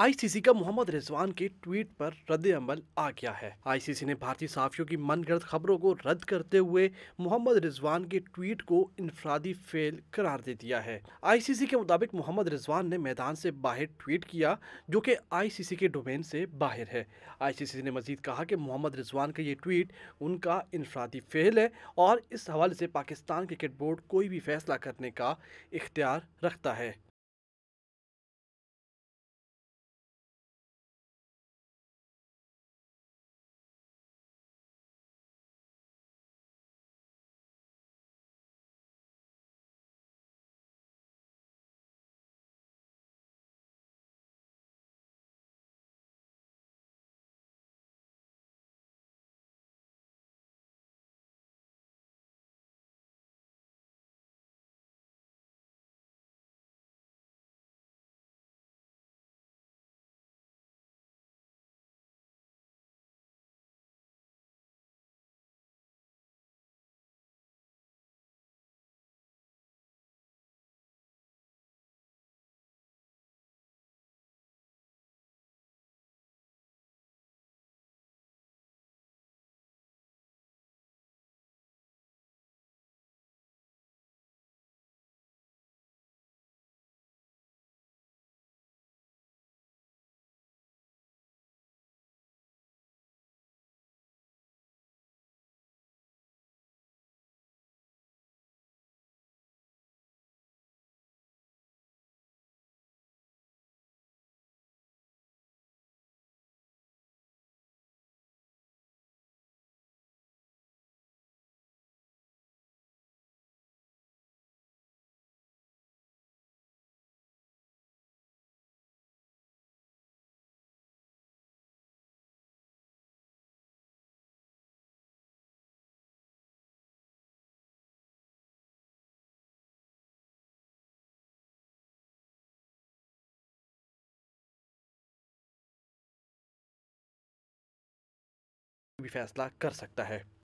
ICC का मोहम्मद रिजवान के tweet पर रद्द अमल आ गया है आईसीसी ने भारतीय साफियों की मनगढ़ खबरों को रद्द करते हुए मोहम्मद रिजवान के ट्वीट को इनफरादी फेल करार दे दिया है आईसीसी के मुताबिक मोहम्मद रिजवान ने मैदान से बाहर ट्वीट किया जो कि आईसीसी के डोमेन से बाहर है आईसीसी ने मजीद कहा कि मोहम्मद रिजवान का ये ट्वीट उनका इनफरादी फेल है और इस हवाले से पाकिस्तान क्रिकेट बोर्ड कोई भी फैसला करने का इख्तियार रखता है भी फैसला कर सकता है